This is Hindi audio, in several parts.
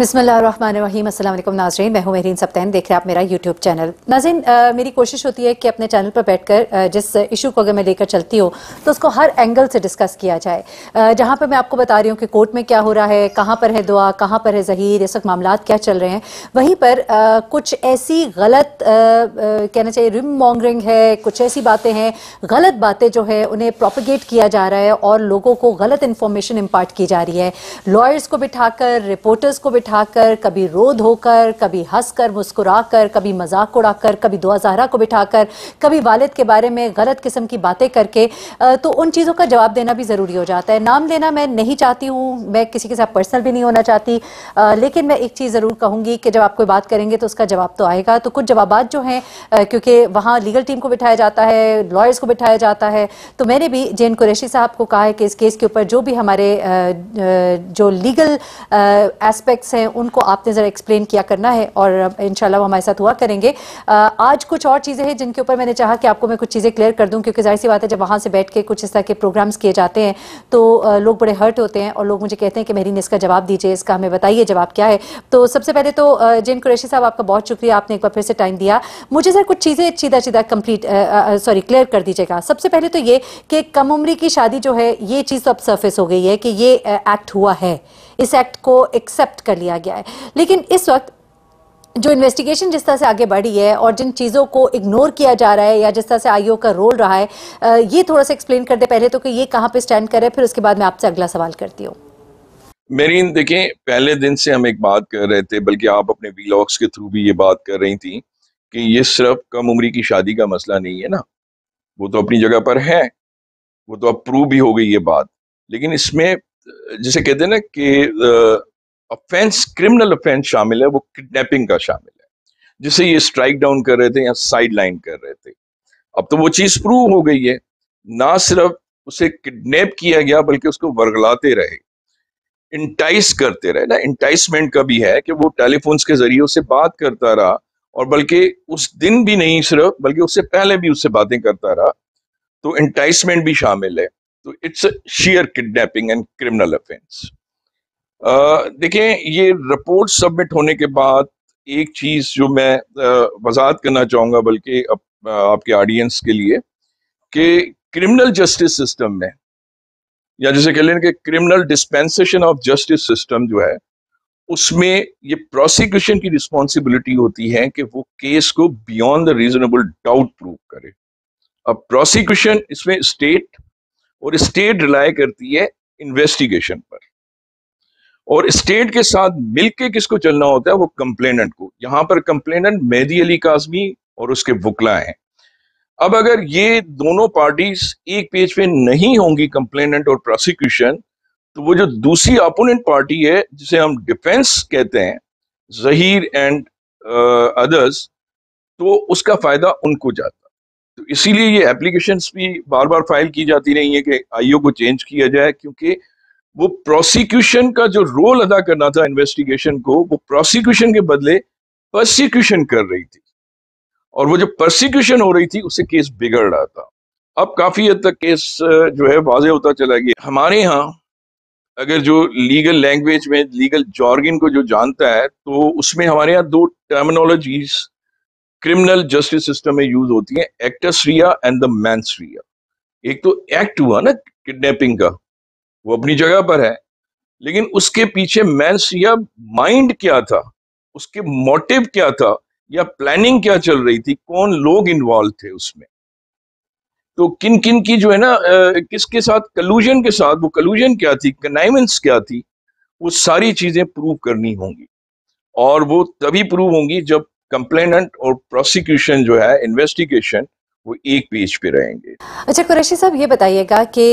बिसमीम नाजरीन मैं हूँ महरीन सप्तैन देख रहे हैं आप मेरा यूट्यूब चैनल नाजिन मेरी कोशिश होती है कि अपने चैनल पर बैठकर जिस इशू को अगर मैं लेकर चलती हूँ तो उसको हर एंगल से डिस्कस किया जाए जहाँ पर मैं आपको बता रही हूँ कि कोर्ट में क्या हो रहा है कहाँ पर है दुआ कहाँ पर है जहीर इस वक्त मामला क्या चल रहे हैं वहीं पर कुछ ऐसी गलत कहना चाहिए रिम मॉन्गरिंग है कुछ ऐसी बातें हैं गलत बातें जो है उन्हें प्रोपिगेट किया जा रहा है और लोगों को गलत इन्फॉर्मेशन इम्पार्ट की जा रही है लॉयर्स को बिठाकर रिपोर्टर्स को बिठा बिठाकर कभी रो धोकर कभी हंसकर मुस्कुराकर कभी मजाक उड़ाकर कभी दुआ जहरा को बिठाकर कभी वालिद के बारे में गलत किस्म की बातें करके तो उन चीज़ों का जवाब देना भी ज़रूरी हो जाता है नाम लेना मैं नहीं चाहती हूँ मैं किसी के साथ पर्सनल भी नहीं होना चाहती लेकिन मैं एक चीज़ ज़रूर कहूँगी कि जब आप कोई बात करेंगे तो उसका जवाब तो आएगा तो कुछ जवाब जो हैं क्योंकि वहाँ लीगल टीम को बिठाया जाता है लॉयर्स को बिठाया जाता है तो मैंने भी जैन कुरैशी साहब को कहा है कि इस केस के ऊपर जो भी हमारे जो लीगल एस्पेक्ट्स हैं हैं उनको आपने ज़रा एक्सप्लेन किया करना है और इन वो हमारे साथ हुआ करेंगे आज कुछ और चीज़ें हैं जिनके ऊपर मैंने चाहा कि आपको मैं कुछ चीज़ें क्लियर कर दूँ क्योंकि जाहिर सी बात है जब वहाँ से बैठ के कुछ इस तरह के प्रोग्राम्स किए जाते हैं तो लोग बड़े हर्ट होते हैं और लोग मुझे कहते हैं कि मेरी ने इसका जवाब दीजिए इसका हमें बताइए जवाब क्या है तो सबसे पहले तो जैन कुरैशी साहब आपका बहुत शुक्रिया आपने एक बार फिर से टाइम दिया मुझे सर कुछ चीज़ें सीधा सीधा कंप्लीट सॉरी क्लियर कर दीजिएगा सबसे पहले तो ये कि कम उम्री की शादी जो है ये चीज़ तो अब सर्फेस हो गई है कि ये एक्ट हुआ है इस एक्ट को एक्सेप्ट कर लिया दिया गया है लेकिन इस वक्त जो इन्वेस्टिगेशन जिस तरह से आगे बढ़ी है और जिन चीज़ों को इग्नोर किया जा रहा है या जिस तरह से आईओ का रोल रहा है ये थोड़ा सा एक्सप्लेन कर दे पहले तो कि ये कहाँ पे स्टैंड करे फिर उसके बाद मैं आपसे अगला सवाल करती हूँ मेरी देखें पहले दिन से हम एक बात कर रहे थे बल्कि आप अपने वीलॉग्स के थ्रू भी ये बात कर रही थी कि ये सिर्फ कम उम्र की शादी का मसला नहीं है ना वो तो अपनी जगह पर है वो तो अप्रूव भी हो गई ये बात लेकिन इसमें जिसे कहते हैं ना कि ऑफेंस क्रिमिनल ऑफेंस शामिल है वो किडनैपिंग का शामिल है जिसे ये स्ट्राइक डाउन कर रहे थे या साइड लाइन कर रहे थे अब तो वो चीज प्रूव हो गई है ना सिर्फ उसे किडनैप किया गया बल्कि उसको वर्गलाते रहे इंटाइस करते रहे ना इंटाइसमेंट का भी है कि वो टेलीफोन्स के जरिए उससे बात करता रहा और बल्कि उस दिन भी नहीं सिर्फ बल्कि उससे पहले भी उससे बातें करता रहा तो इंटाइसमेंट भी शामिल है तो it's share kidnapping and criminal offence देखें ये रिपोर्ट सबमिट होने के बाद एक चीज जो मैं वजाहत करना चाहूंगा बल्कि आपके ऑडियंस के लिए कि क्रिमिनल जस्टिस सिस्टम में या जैसे कह लें कि criminal dispensation of justice system जो है उसमें ये प्रोसिक्यूशन की रिस्पॉन्सिबिलिटी होती है कि वो केस को beyond the reasonable doubt prove करे अब प्रोसिक्यूशन इसमें स्टेट और स्टेट रिलाय करती है इन्वेस्टिगेशन पर और स्टेट के साथ मिलके किसको चलना होता है वो कंप्लेनेंट को यहां पर कंप्लेनेंट मेहदी अली काजमी और उसके वकला हैं अब अगर ये दोनों पार्टीज एक पेज पे नहीं होंगी कंप्लेनेंट और प्रोसिक्यूशन तो वो जो दूसरी अपोनेंट पार्टी है जिसे हम डिफेंस कहते हैं जहीर एंड अदर्स तो उसका फायदा उनको जाता तो इसीलिए ये एप्लीकेशन भी बार बार फाइल की जाती रही है कि आईओ को चेंज किया जाए क्योंकि वो प्रोसिक्यूशन का जो रोल अदा करना था इन्वेस्टिगेशन को वो प्रोसिक्यूशन के बदले प्रोसिक्यूशन कर रही थी और वो जो प्रोसिक्यूशन हो रही थी उससे केस बिगड़ रहा था अब काफी हद तक केस जो है वाजे होता चला गया हमारे यहाँ अगर जो लीगल लैंग्वेज में लीगल जॉर्गिन को जो जानता है तो उसमें हमारे यहाँ दो टर्मिनोलॉजीज क्रिमिनल जस्टिस सिस्टम में यूज होती है एक्टस रिया एंड द मैं एक तो एक्ट हुआ ना किडनैपिंग का वो अपनी जगह पर है लेकिन उसके पीछे मैंस या माइंड क्या था उसके मोटिव क्या था या प्लानिंग क्या चल रही थी कौन लोग इन्वॉल्व थे उसमें तो किन किन की जो है ना किसके साथ कलूजन के साथ वो कलूजन क्या थी कनाइमेंस क्या थी वो सारी चीजें प्रूव करनी होंगी और वो तभी प्रूव होंगी जब कंप्लेनेंट और प्रोसिक्यूशन जो है इन्वेस्टिगेशन वो एक पेज पे रहेंगे अच्छा कुरैशी साहब ये बताइएगा कि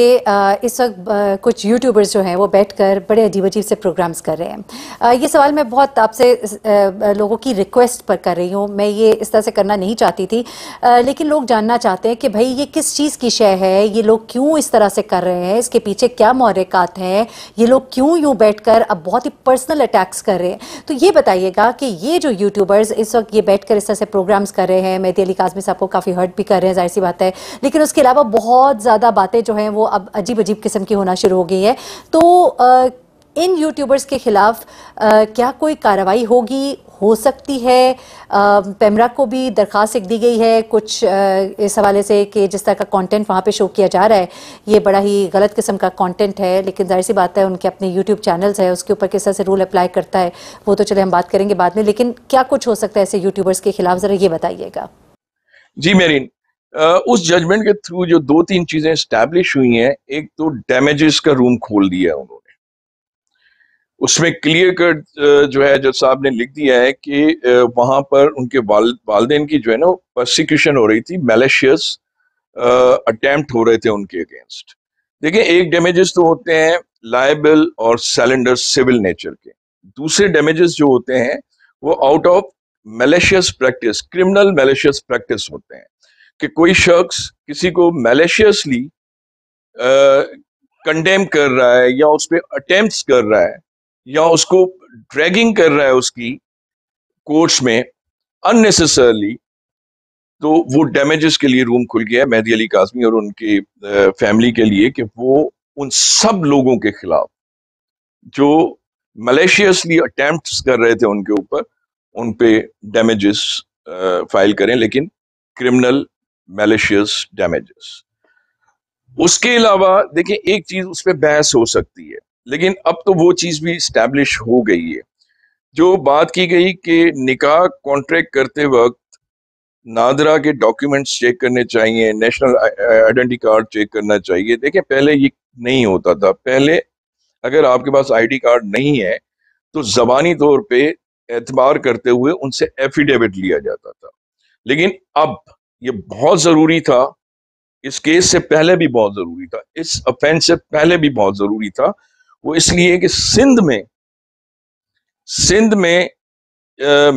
इस वक्त कुछ यूट्यूबर्स जो हैं वो बैठकर बड़े अजीब अजीब से प्रोग्राम्स कर रहे हैं ये सवाल मैं बहुत आपसे लोगों की रिक्वेस्ट पर कर रही हूँ मैं ये इस तरह से करना नहीं चाहती थी लेकिन लोग जानना चाहते हैं कि भाई ये किस चीज़ की शय है ये लोग क्यों इस तरह से कर रहे हैं इसके पीछे क्या मौरिकात हैं ये लोग क्यों यूँ बैठ कर अब बहुत ही पर्सनल अटैक्स कर रहे हैं तो ये बताइएगा कि ये जो यूट्यूबर्स इस वक्त ये बैठ कर इस तरह से प्रोग्राम्स कर रहे हैं मैं अली काजमी साहब को काफ़ी हर्ट भी कर कर रहे हैं जाहिर सी बात है लेकिन उसके अलावा बहुत ज़्यादा बातें जो हैं वो अब अजीब अजीब किस्म की होना शुरू हो गई है तो आ, इन यूट्यूबर्स के खिलाफ आ, क्या कोई कार्रवाई होगी हो सकती है पैमरा को भी दरख्वास्त दी गई है कुछ आ, इस हवाले से कि जिस तरह का कंटेंट वहाँ पे शो किया जा रहा है ये बड़ा ही गलत किस्म का कंटेंट है लेकिन जाहिर सी बात है उनके अपने यूट्यूब चैनल्स है उसके ऊपर किस तरह से रूल अप्लाई करता है वो तो चले हम बात करेंगे बाद में लेकिन क्या कुछ हो सकता है ऐसे यूट्यूबर्स के खिलाफ ज़रा ये बताइएगा जी मेरी उस जजमेंट के थ्रू जो दो तीन चीजें स्टैब्लिश हुई हैं एक तो डैमेजेस का रूम खोल दिया है उन्होंने उसमें क्लियर कट जो है जज साहब ने लिख दिया है कि वहां पर उनके वाल वालदेन की जो है ना प्रोसिक्यूशन हो रही थी मेलेशियस अटेम्प्ट हो रहे थे उनके अगेंस्ट देखिए एक डैमेजेस तो होते हैं लाइबल और सैलेंडर सिविल नेचर के दूसरे डैमेजेस जो होते हैं वो out of malicious practice criminal malicious practice होते हैं कि कोई शख्स किसी को मैलेशियसली कंडेम कर रहा है या उस पर अटेम्प्ट कर रहा है या उसको ड्रैगिंग कर रहा है उसकी कोर्ट्स में अननेसेसरली तो वो डैमेजेस के लिए रूम खुल गया है मेहदी अली काजमी और उनके फैमिली के लिए कि वो उन सब लोगों के खिलाफ जो मलेशियसली अटैम्प्ट कर रहे थे उनके ऊपर उन पे डैमेजेस फाइल करें लेकिन क्रिमिनल मेलिशियस डैमेजेस उसके अलावा देखिए एक चीज उस पर बहस हो सकती है लेकिन अब तो वो चीज भी स्टैब्लिश हो गई है जो बात की गई कि निकाह कॉन्ट्रैक्ट करते वक्त नादरा के डॉक्यूमेंट्स चेक करने चाहिए नेशनल आइडेंटिटी कार्ड चेक करना चाहिए देखिए पहले ये नहीं होता था पहले अगर आपके पास आईडी कार्ड नहीं है तो जबानी तौर पे एतबार करते हुए उनसे एफिडेविट लिया जाता था लेकिन अब ये बहुत ज़रूरी था इस केस से पहले भी बहुत ज़रूरी था इस अफेंस से पहले भी बहुत ज़रूरी था वो इसलिए कि सिंध में सिंध में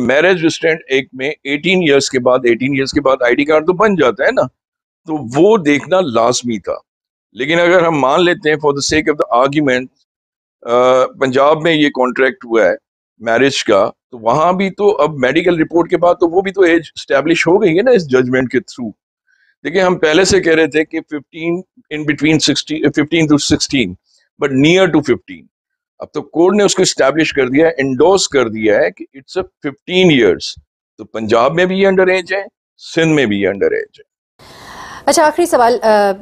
मैरिज रिस्टेंट एक्ट में 18 इयर्स के बाद 18 इयर्स के बाद आईडी कार्ड तो बन जाता है ना तो वो देखना लाजमी था लेकिन अगर हम मान लेते हैं for the sake of the argument Punjab में ये कॉन्ट्रैक्ट हुआ है मैरिज का तो वहां भी तो अब मेडिकल रिपोर्ट के बाद तो वो भी तो एज स्टैब्लिश हो गई है ना इस जजमेंट के थ्रू देखिए हम पहले से कह रहे थे कि 15 in between 16 15 to 16 but near to 15 अब तो कोर्ट ने उसको स्टैब्लिश कर दिया इंडोस इंडोर्स कर दिया है कि इट्स अ 15 इयर्स तो पंजाब में भी ये अंडर एज है सिंध में भी ये अंडर एज है अच्छा आखिरी सवाल आ, आ,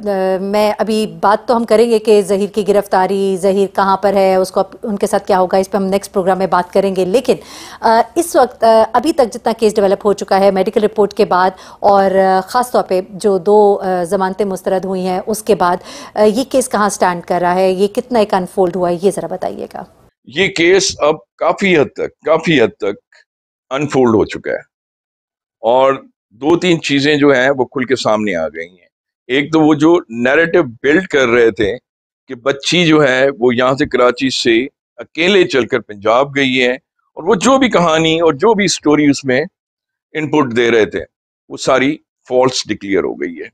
मैं अभी बात तो हम करेंगे कि जहीर की गिरफ्तारी जहीर कहाँ पर है उसको उनके साथ क्या होगा इस पर हम नेक्स्ट प्रोग्राम में बात करेंगे लेकिन आ, इस वक्त आ, अभी तक जितना केस डेवलप हो चुका है मेडिकल रिपोर्ट के बाद और ख़ास तौर जो दो ज़मानतें मुस्तरद हुई हैं उसके बाद आ, ये केस कहाँ स्टैंड कर रहा है ये कितना एक अनफोल्ड हुआ है ये ज़रा बताइएगा ये केस अब काफ़ी हद तक काफ़ी हद तक अनफोल्ड हो चुका है और दो तीन चीजें जो हैं वो खुल के सामने आ गई हैं एक तो वो जो नैरेटिव बिल्ड कर रहे थे कि बच्ची जो है वो यहाँ से कराची से अकेले चलकर पंजाब गई है और वो जो भी कहानी और जो भी स्टोरी उसमें इनपुट दे रहे थे वो सारी फॉल्स डिक्लेयर हो गई है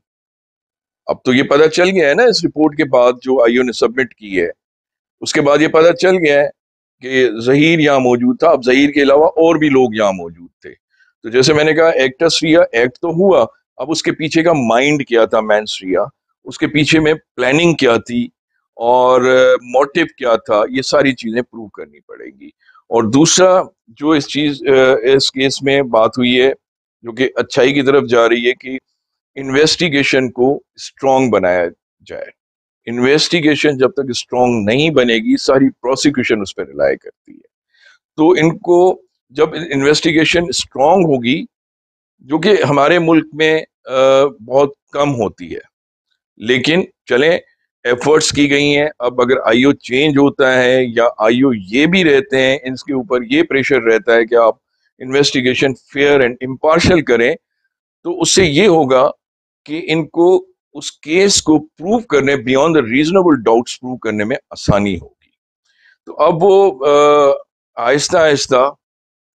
अब तो ये पता चल गया है ना इस रिपोर्ट के बाद जो आईओ ने सबमिट की है उसके बाद ये पता चल गया है कि जहीर यहाँ मौजूद था अब जहीर के अलावा और भी लोग यहाँ मौजूद थे तो जैसे मैंने कहा एक्टस रिया एक्ट तो हुआ अब उसके पीछे का माइंड क्या था मैं उसके पीछे में प्लानिंग क्या थी और मोटिव uh, क्या था ये सारी चीजें प्रूव करनी पड़ेगी और दूसरा जो इस चीज uh, इस केस में बात हुई है जो कि अच्छाई की तरफ जा रही है कि इन्वेस्टिगेशन को स्ट्रॉन्ग बनाया जाए इन्वेस्टिगेशन जब तक स्ट्रॉन्ग नहीं बनेगी सारी प्रोसिक्यूशन उस पर रिलाई करती है तो इनको जब इन्वेस्टिगेशन स्ट्रॉन्ग होगी जो कि हमारे मुल्क में बहुत कम होती है लेकिन चले एफर्ट्स की गई हैं अब अगर आईओ चेंज होता है या आईओ ये भी रहते हैं इनके ऊपर ये प्रेशर रहता है कि आप इन्वेस्टिगेशन फेयर एंड इम्पार्शल करें तो उससे ये होगा कि इनको उस केस को प्रूव करने beyond the reasonable doubts prove करने में आसानी होगी तो अब वो आहिस्ता आहिस्ता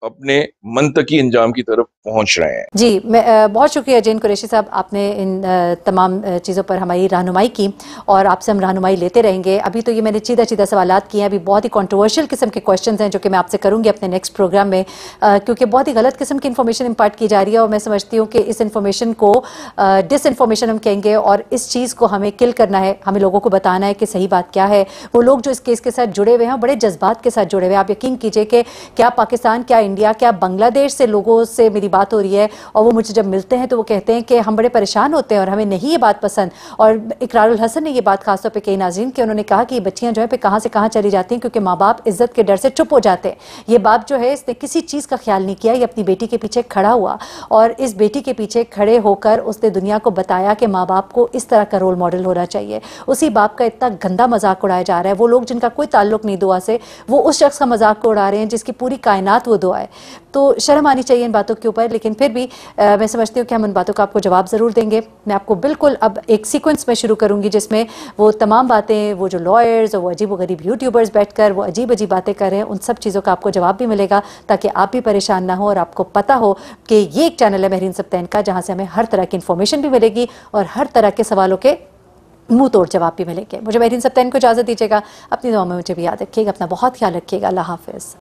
अपने मनतकी अंजाम की तरफ पहुंच रहे हैं जी मैं बहुत शुक्रिया जैन कुरेशी साहब आपने इन तमाम चीज़ों पर हमारी रहनुमाई की और आपसे हम रहनुमाई लेते रहेंगे अभी तो ये मैंने सीधा सीधा सवाल किए हैं अभी बहुत ही कॉन्ट्रोवर्शियल किस्म के क्वेश्चन हैं जो कि मैं आपसे करूँगी अपने नेक्स्ट प्रोग्राम में क्योंकि बहुत ही गलत किस्म की इन्फॉर्मेशन इम्पार्ट की जा रही है और मैं समझती हूँ कि इस इन्फॉर्मेशन को डिस इन्फॉर्मेशन हम कहेंगे और इस चीज़ को हमें किल करना है हमें लोगों को बताना है कि सही बात क्या है वो लोग जो इस केस के साथ जुड़े हुए हैं बड़े जज्बात के साथ जुड़े हुए हैं आप यकीन कीजिए कि क्या पाकिस्तान क्या इंडिया क्या बांग्लादेश से लोगों से मेरी बात हो रही है और वो मुझे जब मिलते हैं तो वो कहते हैं कि हम बड़े परेशान होते हैं और हमें नहीं ये बात पसंद और इकरारुल हसन ने ये बात खासतौर पर कही नाजीन की उन्होंने कहा कि ये बच्चियाँ जो है कहाँ से कहाँ चली जाती हैं क्योंकि माँ बाप इज्जत के डर से चुप हो जाते हैं ये बाप जो है इसने किसी चीज़ का ख्याल नहीं किया ये अपनी बेटी के पीछे खड़ा हुआ और इस बेटी के पीछे खड़े होकर उसने दुनिया को बताया कि माँ बाप को इस तरह का रोल मॉडल होना चाहिए उसी बाप का इतना गंदा मजाक उड़ाया जा रहा है वो लोग जिनका कोई ताल्लुक नहीं दुआ से वो उस शख्स का मजाक उड़ा रहे हैं जिसकी पूरी कायनात वो दुआ हुआ है तो शर्म आनी चाहिए इन बातों के ऊपर लेकिन फिर भी आ, मैं समझती हूँ कि हम उन बातों का आपको जवाब ज़रूर देंगे मैं आपको बिल्कुल अब एक सीक्वेंस में शुरू करूँगी जिसमें वो तमाम बातें वो जो लॉयर्स और वो अजीब गरीब यूट्यूबर्स बैठ वो अजीब अजीब बातें कर रहे हैं उन सब चीज़ों का आपको जवाब भी मिलेगा ताकि आप भी परेशान ना हो और आपको पता हो कि ये एक चैनल है महरीन सप्तैन का जहाँ से हमें हर तरह की इन्फॉर्मेशन भी मिलेगी और हर तरह के सवालों के मुंह तोड़ जवाब भी मिलेंगे मुझे महरीन सप्तैन को इजाज़त दीजिएगा अपनी दुआ में मुझे भी याद रखिएगा अपना बहुत ख्याल रखिएगा अल्लाह हाफिज़